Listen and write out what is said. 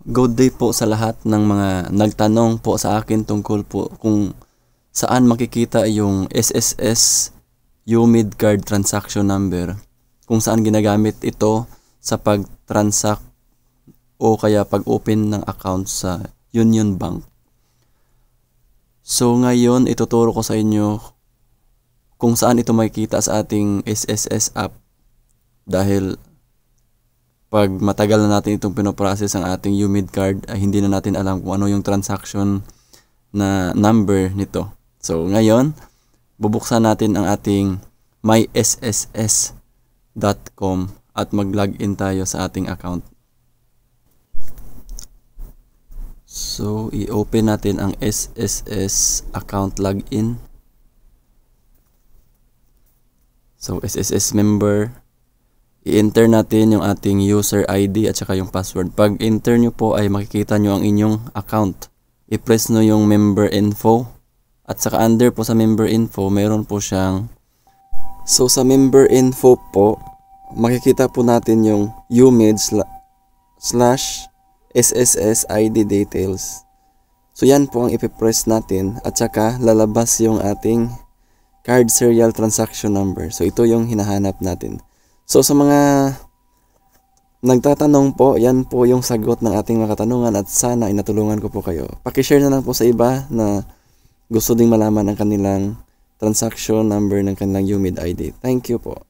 Good day po sa lahat ng mga nagtanong po sa akin tungkol po kung saan makikita yung SSS UMID card transaction number kung saan ginagamit ito sa pag-transact o kaya pag-open ng account sa Union Bank. So ngayon ituturo ko sa inyo kung saan ito makikita sa ating SSS app dahil pag matagal na natin itong pinoprocess ang ating humid card, ay hindi na natin alam kung ano yung transaction na number nito. So ngayon, bubuksan natin ang ating mysss.com at mag-login tayo sa ating account. So, i-open natin ang SSS account login. So, SSS member i-enter natin yung ating user ID at saka yung password. Pag enter nyo po ay makikita nyo ang inyong account. I-press nyo yung member info at saka under po sa member info meron po siyang So sa member info po makikita po natin yung umid sla slash SSS ID details. So yan po ang ipipress natin at saka lalabas yung ating card serial transaction number. So ito yung hinahanap natin. So sa mga nagtatanong po, yan po yung sagot ng ating mga katanungan at sana ay natulungan ko po kayo. Pakishare na lang po sa iba na gusto ding malaman ang kanilang transaction number ng kanilang UMID ID. Thank you po.